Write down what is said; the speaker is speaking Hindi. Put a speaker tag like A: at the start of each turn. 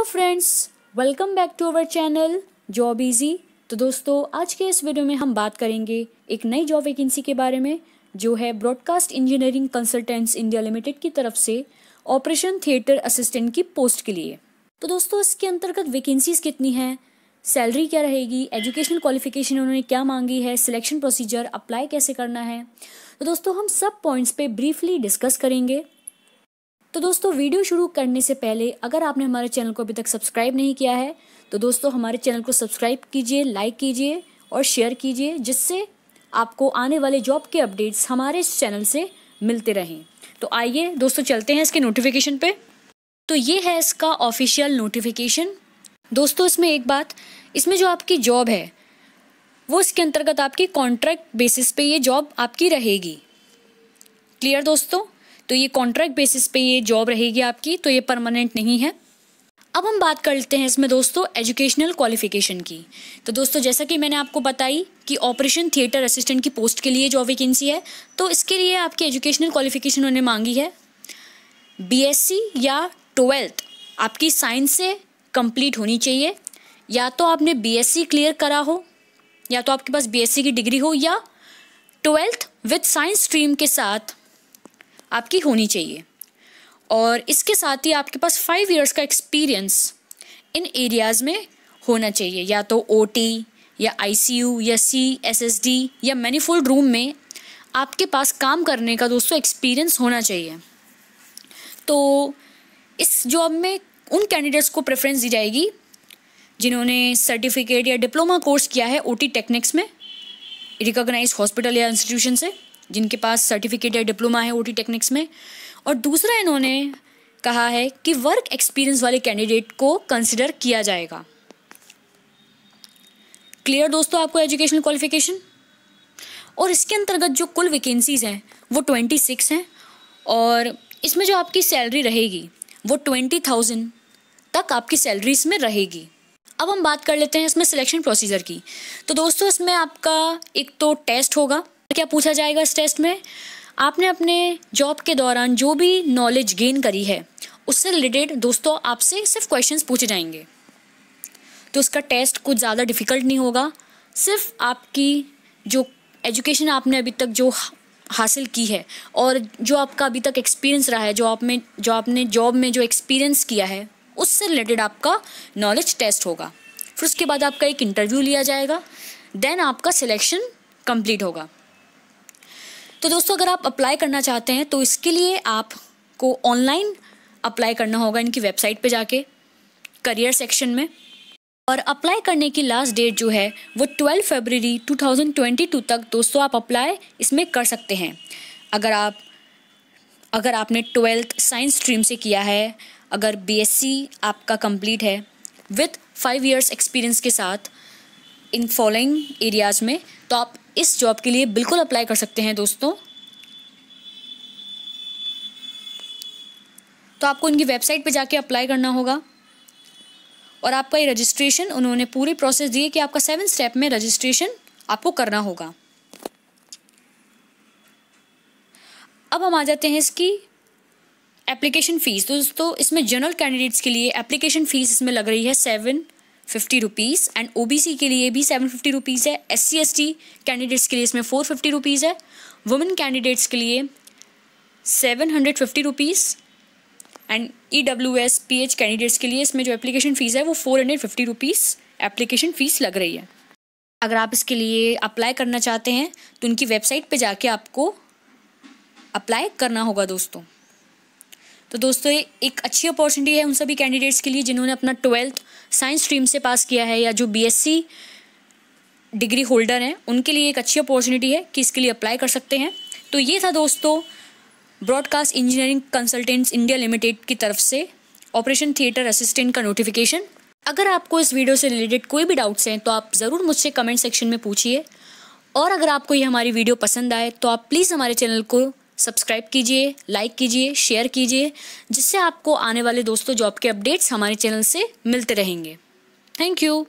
A: तो friends welcome back to our channel job easy तो दोस्तों आज के इस वीडियो में हम बात करेंगे एक नई जॉब वैकेंसी के बारे में जो है broadcast engineering consultants India limited की तरफ से ऑपरेशन थिएटर असिस्टेंट की पोस्ट के लिए तो दोस्तों इसके अंतर्गत वैकेंसीज कितनी हैं सैलरी क्या रहेगी एजुकेशनल क्वालिफिकेशन उन्होंने क्या मांगी है सिलेक्शन प्रोसीजर अप्लाई कैसे करना है तो दोस्तों हम सब पॉइंट्स पे ब्रीफली डिस्कस करेंगे तो दोस्तों वीडियो शुरू करने से पहले अगर आपने हमारे चैनल को अभी तक सब्सक्राइब नहीं किया है तो दोस्तों हमारे चैनल को सब्सक्राइब कीजिए लाइक कीजिए और शेयर कीजिए जिससे आपको आने वाले जॉब के अपडेट्स हमारे चैनल से मिलते रहें तो आइए दोस्तों चलते हैं इसके नोटिफिकेशन पे तो ये है इसका ऑफिशियल नोटिफिकेशन दोस्तों इसमें एक बात इसमें जो आपकी जॉब है वो इसके अंतर्गत आपकी कॉन्ट्रैक्ट बेसिस पे ये जॉब आपकी रहेगी क्लियर दोस्तों तो ये कॉन्ट्रैक्ट बेसिस पे ये जॉब रहेगी आपकी तो ये परमानेंट नहीं है अब हम बात कर लेते हैं इसमें दोस्तों एजुकेशनल क्वालिफिकेशन की तो दोस्तों जैसा कि मैंने आपको बताई कि ऑपरेशन थिएटर असिस्टेंट की पोस्ट के लिए जॉब वैकेंसी है तो इसके लिए आपकी एजुकेशनल क्वालिफिकेशन उन्होंने मांगी है बीएससी या ट्वेल्थ आपकी साइंस से कंप्लीट होनी चाहिए या तो आपने बीएससी क्लियर करा हो या तो आपके पास बीएससी की डिग्री हो या ट्वेल्थ विथ साइंस स्ट्रीम के साथ आपकी होनी चाहिए और इसके साथ ही आपके पास फाइव इयर्स का एक्सपीरियंस इन एरियाज़ में होना चाहिए या तो ओ या आई या सी एस एस डी या मैनीफोल्ड रूम में आपके पास काम करने का दोस्तों एक्सपीरियंस होना चाहिए तो इस जॉब में उन कैंडिडेट्स को प्रेफरेंस दी जाएगी जिन्होंने सर्टिफिकेट या डिप्लोमा कोर्स किया है ओ टी टेक्निक्स में रिकॉग्नाइज हॉस्पिटल या इंस्टीट्यूशन से जिनके पास सर्टिफिकेट या डिप्लोमा है ओ टेक्निक्स में और दूसरा इन्होंने कहा है कि वर्क एक्सपीरियंस वाले कैंडिडेट को कंसिडर किया जाएगा क्लियर दोस्तों आपको एजुकेशनल क्वालिफिकेशन और इसके अंतर्गत जो कुल वैकेंसीज़ हैं वो ट्वेंटी सिक्स हैं और इसमें जो आपकी सैलरी रहेगी वो ट्वेंटी थाउजेंड तक आपकी सैलरी इसमें रहेगी अब हम बात कर लेते हैं इसमें सिलेक्शन प्रोसीजर की तो दोस्तों इसमें आपका एक तो टेस्ट होगा तो क्या पूछा जाएगा इस टेस्ट में आपने अपने जॉब के दौरान जो भी नॉलेज गेन करी है उससे रिलेटेड दोस्तों आपसे सिर्फ क्वेश्चन पूछे जाएंगे तो उसका टेस्ट कुछ ज़्यादा डिफ़िकल्ट नहीं होगा सिर्फ आपकी जो एजुकेशन आपने अभी तक जो हासिल की है और जो आपका अभी तक एक्सपीरियंस रहा है जो आप में जो आपने जॉब में जो एक्सपीरियंस किया है उससे रिलेटेड आपका नॉलेज टेस्ट होगा फिर उसके बाद आपका एक इंटरव्यू लिया जाएगा देन आपका सिलेक्शन कंप्लीट होगा तो दोस्तों अगर आप अप्लाई करना चाहते हैं तो इसके लिए आपको ऑनलाइन अप्लाई करना होगा इनकी वेबसाइट पे जाके करियर सेक्शन में और अप्लाई करने की लास्ट डेट जो है वो 12 फरवरी 2022 तक दोस्तों आप अप्लाई इसमें कर सकते हैं अगर आप अगर आपने ट्वेल्थ साइंस स्ट्रीम से किया है अगर बीएससी आपका कंप्लीट है विथ फाइव इयर्स एक्सपीरियंस के साथ इन फॉलोइंग एरियाज़ में तो आप इस जॉब के लिए बिल्कुल अप्लाई कर सकते हैं दोस्तों तो आपको इनकी वेबसाइट पे जाके अप्लाई करना होगा और आपका ये रजिस्ट्रेशन उन्होंने पूरी प्रोसेस दी है कि आपका सेवन स्टेप में रजिस्ट्रेशन आपको करना होगा अब हम आ जाते हैं इसकी एप्लीकेशन फ़ीस दोस्तों इसमें जनरल कैंडिडेट्स के लिए एप्लीकेशन फ़ीस इसमें लग रही है seven fifty rupees and O के लिए भी सेवन फिफ्टी रुपीज़ है एस सी कैंडिडेट्स के लिए इसमें फ़ोर फिफ्टी रुपीज़ है वुमेन कैंडिडेट्स के लिए seven hundred fifty rupees and E W S P H candidates के लिए इसमें जो एप्लीकेशन फ़ीस है वो four hundred fifty rupees application fees लग रही है अगर आप इसके लिए अप्लाई करना चाहते हैं तो उनकी वेबसाइट पे जाके आपको अप्लाई करना होगा दोस्तों तो दोस्तों एक अच्छी अपॉर्चुनिटी है उन सभी कैंडिडेट्स के लिए जिन्होंने अपना ट्वेल्थ साइंस स्ट्रीम से पास किया है या जो बीएससी डिग्री होल्डर हैं उनके लिए एक अच्छी अपॉर्चुनिटी है कि इसके लिए अप्लाई कर सकते हैं तो ये था दोस्तों broadcast engineering consultants India limited की तरफ से ऑपरेशन थिएटर असिस्टेंट का नोटिफिकेशन अगर आपको इस वीडियो से रिलेटेड कोई भी डाउट्स हैं तो आप ज़रूर मुझसे कमेंट सेक्शन में पूछिए और अगर आपको ये हमारी वीडियो पसंद आए तो आप प्लीज़ हमारे चैनल को सब्सक्राइब कीजिए लाइक कीजिए शेयर कीजिए जिससे आपको आने वाले दोस्तों जॉब के अपडेट्स हमारे चैनल से मिलते रहेंगे थैंक यू